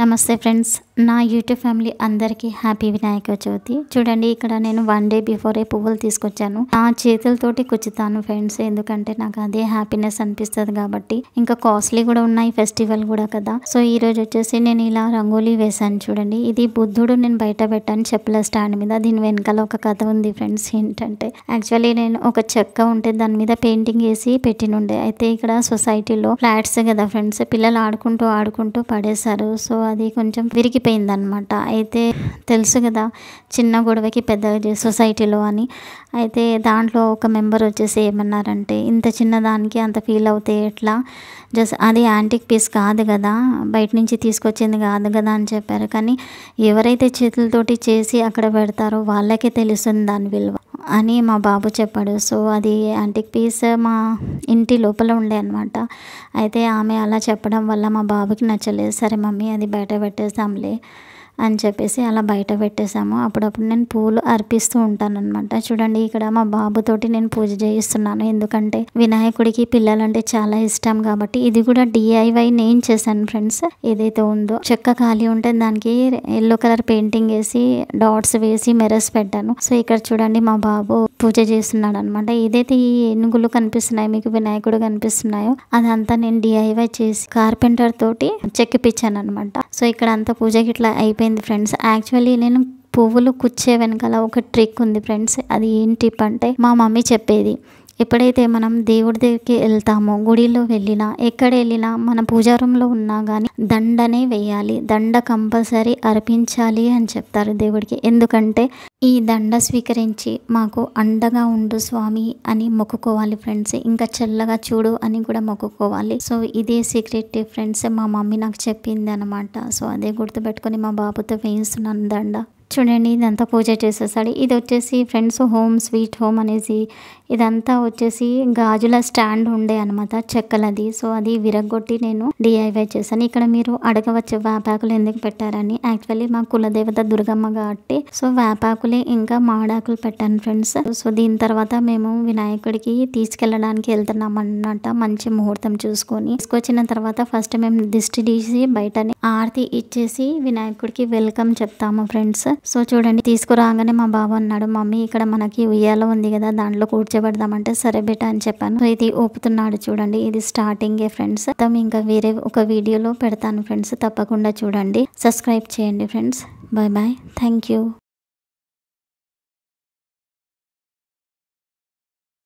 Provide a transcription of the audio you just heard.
నమస్తే ఫ్రెండ్స్ నా YouTube family అందరికీ హ్యాపీ వినాయక చవితి చూడండి ఇక్కడ నేను వన్ డే బిఫోరే పువ్వులు తీసుకొచ్చాను నా చేతులతోటి కుచ్చుతాను ఫ్రెండ్స్ ఎందుకంటే నాకు అదే హ్యాపీనెస్ అనిపిస్తుంది కాబట్టి ఇంకా కాస్ట్లీ కూడా ఉన్నాయి ఫెస్టివల్ కూడా కదా సో ఈ రోజు వచ్చేసి నేను ఇలా రంగోలీ వేశాను చూడండి ఇది బుద్ధుడు నేను బయట పెట్టాను చెప్పుల స్టాండ్ మీద దీని వెనకాల ఒక కథ ఉంది ఫ్రెండ్స్ ఏంటంటే యాక్చువల్లీ నేను ఒక చెక్క ఉంటే దాని మీద పెయింటింగ్ వేసి పెట్టినుండే అయితే ఇక్కడ సొసైటీలో ఫ్లాట్స్ కదా ఫ్రెండ్స్ పిల్లలు ఆడుకుంటూ ఆడుకుంటూ పడేశారు సో అది కొంచెం విరిగిపోయిందనమాట అయితే తెలుసు కదా చిన్న గొడవకి పెద్ద సొసైటీలో అని అయితే దాంట్లో ఒక మెంబర్ వచ్చేసి ఏమన్నారంటే ఇంత చిన్నదానికి అంత ఫీల్ అవుతే ఎట్లా జస్ట్ అది యాంటిక్ పీస్ కాదు కదా బయట నుంచి తీసుకొచ్చింది కాదు కదా అని చెప్పారు కానీ ఎవరైతే చేతులతోటి చేసి అక్కడ పెడతారో వాళ్ళకే తెలుస్తుంది దాని విలువ అని మా బాబు చెప్పాడు సో అది యాంటిక్ పీస్ మా ఇంటి లోపల ఉండే అనమాట అయితే ఆమె అలా చెప్పడం వల్ల మా బాబుకి నచ్చలేదు సరే మమ్మీ అది బయట పెట్టేసాంలే అని చెప్పేసి అలా బయట పెట్టేశాము అప్పుడప్పుడు నేను పూలు అర్పిస్తూ ఉంటాను అనమాట చూడండి ఇక్కడ మా బాబుతోటి నేను పూజ చేయిస్తున్నాను ఎందుకంటే వినాయకుడికి పిల్లలంటే చాలా ఇష్టం కాబట్టి ఇది కూడా డిఐవై నేను చేశాను ఫ్రెండ్స్ ఏదైతే ఉందో చెక్క ఖాళీ ఉంటే దానికి ఎల్లో కలర్ పెయింటింగ్ వేసి డాట్స్ వేసి మెరస్ పెట్టాను సో ఇక్కడ చూడండి మా బాబు పూజ చేస్తున్నాడు అనమాట ఏదైతే ఈ ఏనుగులు కనిపిస్తున్నాయో మీకు వినాయకుడు కనిపిస్తున్నాయో అదంతా నేను డిఐవై చేసి కార్పెంటర్ తోటి చెక్కిపించాను అనమాట సో ఇక్కడ అంతా పూజకి ఇట్లా అయిపోయింది ఫ్రెండ్స్ యాక్చువల్లీ నేను పువ్వులు కుచ్చే వెనకాల ఒక ట్రిక్ ఉంది ఫ్రెండ్స్ అది ఏంటి అంటే మా మమ్మీ చెప్పేది ఎప్పుడైతే మనం దేవుడి దగ్గరికి వెళ్తామో గుడిలో వెళ్ళినా ఎక్కడ వెళ్ళినా మన పూజారంలో ఉన్నా కానీ దండనే వేయాలి దండ కంపల్సరీ అర్పించాలి అని చెప్తారు దేవుడికి ఎందుకంటే ఈ దండ స్వీకరించి మాకు అండగా ఉండు స్వామి అని మొక్కుకోవాలి ఫ్రెండ్స్ ఇంకా చల్లగా చూడు అని కూడా మొక్కుకోవాలి సో ఇదే సీక్రెట్ ఫ్రెండ్స్ మా మమ్మీ నాకు చెప్పింది అనమాట సో అదే గుర్తుపెట్టుకొని మా బాబుతో వేయిస్తున్నాను దండ చూడండి ఇదంతా పూజ చేసేసాడు ఇది వచ్చేసి ఫ్రెండ్స్ హోమ్ స్వీట్ హోమ్ అనేసి ఇదంతా వచ్చేసి గాజుల స్టాండ్ ఉండే అనమాట చెక్కలది సో అది విరగొట్టి నేను డిఐవై చేశాను ఇక్కడ మీరు అడగవచ్చు వేపాకులు ఎందుకు పెట్టారని యాక్చువల్లీ మా కులదేవత దుర్గమ్మ కాబట్టి సో వేపాకులే ఇంకా మాడాకులు పెట్టాను ఫ్రెండ్స్ సో దీని తర్వాత మేము వినాయకుడికి తీసుకెళ్ళడానికి వెళ్తున్నాం అన్నమాట మంచి ముహూర్తం చూసుకొని తీసుకొచ్చిన తర్వాత ఫస్ట్ మేము దిష్టి తీసి బయటనే ఆర్తి ఇచ్చేసి వినాయకుడికి వెల్కమ్ చెప్తాము ఫ్రెండ్స్ సో చూడండి తీసుకురాగానే మా బాబు అన్నాడు మమ్మీ ఇక్కడ మనకి ఉయ్యాల ఉంది కదా దాంట్లో కూర్చోబెడదామంటే సరే బెట అని చెప్పాను సో ఇది ఊపుతున్నాడు చూడండి ఇది స్టార్టింగ్ ఫ్రెండ్స్ తమ ఇంకా వేరే ఒక వీడియోలో పెడతాను ఫ్రెండ్స్ తప్పకుండా చూడండి సబ్స్క్రైబ్ చేయండి ఫ్రెండ్స్ బాయ్ బాయ్ థ్యాంక్